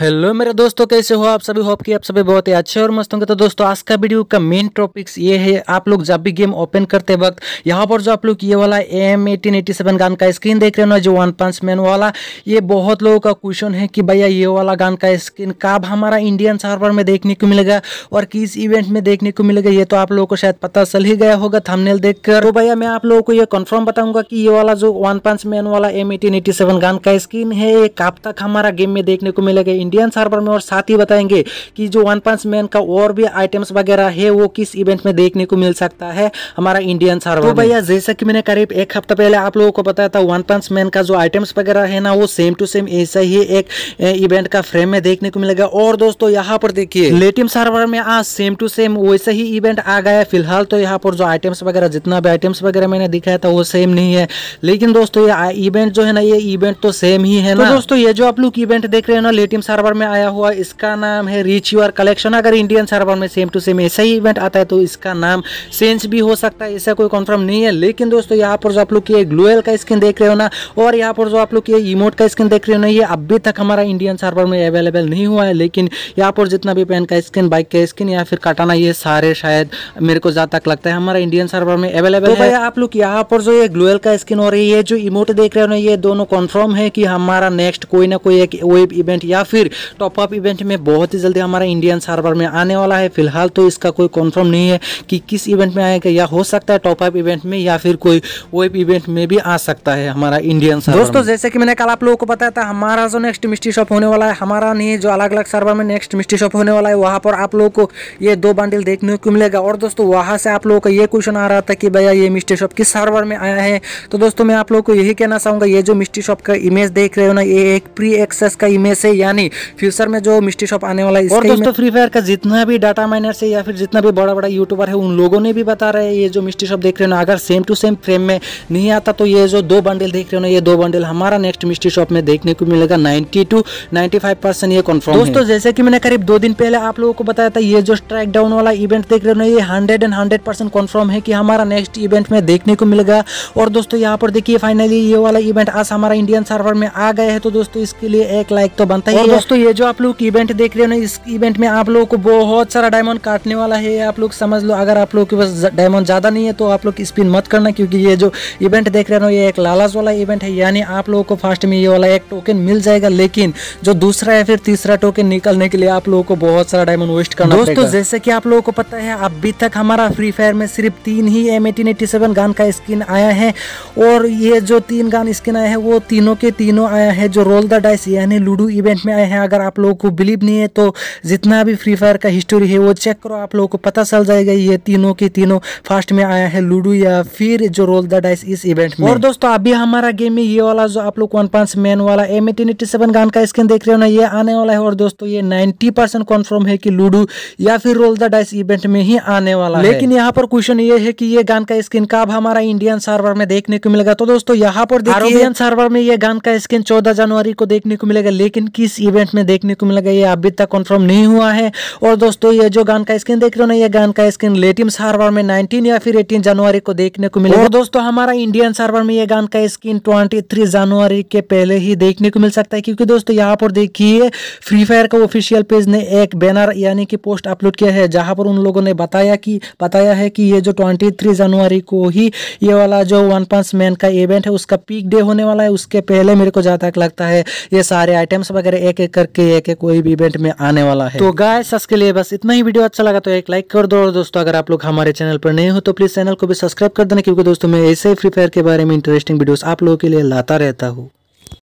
hello मेरे दोस्तों कैसे हो आप सभी होप कि आप सभी बहुत ही अच्छे और मस्त होंगे तो दोस्तों आज का वीडियो का मेन टॉपिक्स ये है आप लोग जब भी गेम ओपन करते वक्त यहाँ पर जो आप लोग ये वाला M eighteen eighty seven gun का स्क्रीन देख रहे हो ना जो वन पंच मैन वाला ये बहुत लोगों का क्वेश्चन है कि भैया ये वाला गान का स्क्रीन कब हमारा इंडियन सर्वर में देखने को मिलेगा और किस इवेंट में देखने को मिलेगा ये तो आप लोगों को शायद पता चल ही गया होगा थमनेल देख कर तो भैया मैं आप लोगों को ये कन्फर्म बताऊंगा कि ये वाला जो वन पंच मैन वाला M eighteen eighty seven gun का स्क्रीन है ये कब तक हमारा गेम में देखने को मिलेगा इंडियन सर्वर में और साथ ही बताएंगे कि जो वन पंच मैन का और भी आइटम्स वगैरह है वो किस इवेंट में देखने को मिल सकता है हमारा इंडियन सर्वर तो भैया जैसा कि मैंने करीब एक हफ्ता पहले आप लोगों को बताया था वन पंच मैन का जो आइटम्स वगैरह है ना वो सेम टू सेम ऐसा ही एक इवेंट का फ्रेम में देखने को मिलेगा और दोस्तों यहाँ पर देखिए लेटिम सर्वर में आज सेम टू सेम वैसा ही इवेंट आ गया फिलहाल तो यहाँ पर जो आइटम्स वगैरह जितना भी आइटम्स वगैरह मैंने दिखाया था वो सेम नहीं है लेकिन दोस्तों ये इवेंट जो है ना ये इवेंट तो सेम ही है तो ना तो दोस्तों ये जो आप लोग इवेंट देख रहे हैं ना लेटिम सर्वर सर्वर में आया हुआ इसका नाम है रीच यूर कलेक्शन अगर इंडियन सर्वर में सेम टू सेम ऐसा ही इवेंट आता है तो इसका नाम सेंस भी हो सकता है ऐसा कोई कन्फर्म नहीं है लेकिन दोस्तों यहाँ पर जो आप लोग ये ग्लोएल का स्किन देख रहे हो ना और यहाँ पर जो आप लोग ये इमोट का स्किन देख रहे हो ना ये अभी तक हमारा इंडियन सर्वर में अवेलेबल नहीं हुआ है लेकिन यहाँ पर जितना भी पेन का स्किन बाइक का स्किन या फिर कटाना ये सारे शायद मेरे को ज़्यादा तक लगता है हमारा इंडियन सर्वर में अवेलेबल तो है आप लोग यहाँ पर जो ये ग्लोएल का स्किन और ये जो इमोट देख रहे हो ना ये दोनों कन्फर्म है कि हमारा नेक्स्ट कोई ना कोई एक वेब इवेंट या फिर टॉपअप इवेंट में बहुत ही जल्दी हमारा इंडियन सर्वर में आने वाला है फिलहाल तो इसका कोई कन्फर्म नहीं है कि किस इवेंट में आएगा या हो सकता है टॉपअप इवेंट में या फिर कोई वेब इवेंट में भी आ सकता है हमारा इंडियन सर्वर दोस्तों जैसे कि मैंने कल आप लोगों को बताया था हमारा जो नेक्स्ट मिस्ट्री शॉप होने वाला है हमारा नहीं जो अलग अलग सर्वर में नेक्स्ट मिस्ट्री शॉप होने वाला है वहाँ पर आप लोगों को ये दो बंडल देखने को मिलेगा और दोस्तों वहाँ से आप लोगों का ये क्वेश्चन आ रहा था कि भैया ये मिस्ट्री शॉप किस सर्वर में आया है तो दोस्तों मैं आप लोगों को यही कहना चाहूँगा ये जो मिस्ट्री शॉप का इमेज देख रहे हो ना ये एक प्री एक्सेस का इमेज है यानी फ्यूचर में जो मिस्ट्री शॉप आने वाला है और दोस्तों फ्री फायर का जितना भी डाटा माइनर से या फिर जितना भी बड़ा बड़ा यूट्यूबर है उन लोगों ने भी बता रहे हैं ये जो मिस्ट्री शॉप देख रहे हो अगर सेम टू सेम फ्रेम में नहीं आता तो ये जो दो बंडल देख रहे हो ये दो बंडल हमारा नेक्स्ट मिस्ट्री शॉप में देखने को मिलेगा ninety two ninety five percent ये कन्फर्म दोस्तों जैसे कि मैंने करीब दो दिन पहले आप लोगों को बताया था ये जो स्ट्राइक डाउन वाला इवेंट देख रहे हो ये hundred and hundred percent confirm है कि हमारा नेक्स्ट इवेंट में देखने को मिलेगा और दोस्तों यहाँ पर देखिए फाइनली ये वाला इवेंट आज हमारा इंडियन सर्वर में आ गए हैं तो दोस्तों इसके लिए एक लाइक तो बनता ही है दोस्तों ये जो आप लोग इवेंट देख रहे हो ना इस इवेंट में आप लोगों को बहुत सारा डायमंड काटने वाला है आप लोग समझ लो अगर आप लोगों के पास डायमंड ज़्यादा नहीं है तो आप लोग स्पिन मत करना क्योंकि ये जो इवेंट देख रहे हो ये एक लालच वाला इवेंट है यानी आप लोगों को फास्ट में ये वाला एक टोकन मिल जाएगा लेकिन जो दूसरा या फिर तीसरा टोकन निकलने के लिए आप लोगों को बहुत सारा डायमंड वेस्ट करना दोस्तों जैसे कि आप लोगों को पता है अभी तक हमारा फ्री फायर में सिर्फ तीन ही एम एटीन गान का स्किन आया है और ये जो तीन गान स्किन आया है वो तीनों के तीनों आया है जो रोल द डाइस यानी लूडो इवेंट में आया हैं अगर आप लोगों को बिलीव नहीं है तो जितना भी फ्री फायर का हिस्ट्री है वो चेक करो आप लोगों को पता चल जाएगा ये तीनों के तीनों फास्ट में आया है लूडो या फिर जो रोल द डाइस इस इवेंट में और दोस्तों अभी हमारा गेम में ये वाला जो आप लोग वन पांच मैन वाला M eighteen eighty seven gun का स्क्रीन देख रहे हो ना ये आने वाला है और दोस्तों ये नाइनटी परसेंट कन्फर्म है कि लूडो या फिर रोल द डाइस इवेंट में ही आने वाला लेकिन यहाँ पर क्वेश्चन ये है कि ये गान का स्क्रीन कब हमारा इंडियन सर्वर में देखने को मिलेगा तो दोस्तों यहाँ पर इंडियन सर्वर में ये गान का स्क्रीन चौदह जनवरी को देखने को मिलेगा लेकिन किस इवेंट इवेंट में देखने को मिला ये अभी तक कन्फर्म नहीं हुआ है और दोस्तों ये जो गान का स्क्रीन देख रहे हो ना ये गान का स्क्रीन लेटिम सार्वर में नाइनटीन या फिर एटीन जनवरी को देखने को मिलेगा और दोस्तों हमारा इंडियन सार्वर में ये गान का स्क्रीन ट्वेंटी जनवरी के पहले ही देखने को मिल सकता है क्योंकि दोस्तों यहाँ पर देखिए फ्री फायर का ऑफिशियल पेज ने एक बैनर यानी कि पोस्ट अपलोड किया है जहां पर उन लोगों ने बताया कि बताया है कि ये जो 23 जनवरी को ही ये वाला जो वन पंच मैन का इवेंट है उसका पीक डे होने वाला है उसके पहले मेरे को जहाँ तक लगता है ये सारे आइटम्स वगैरह एक एक करके है एक कोई भी इवेंट में आने वाला है तो गाय के लिए बस इतना ही वीडियो अच्छा लगा तो एक लाइक कर दो और दोस्तों अगर आप लोग हमारे चैनल पर नए हो तो प्लीज चैनल को भी सब्सक्राइब कर देना क्योंकि दोस्तों में ऐसे फ्री फायर के बारे में इंटरेस्टिंग वीडियो आप लोगों के लिए लाता रहता हूँ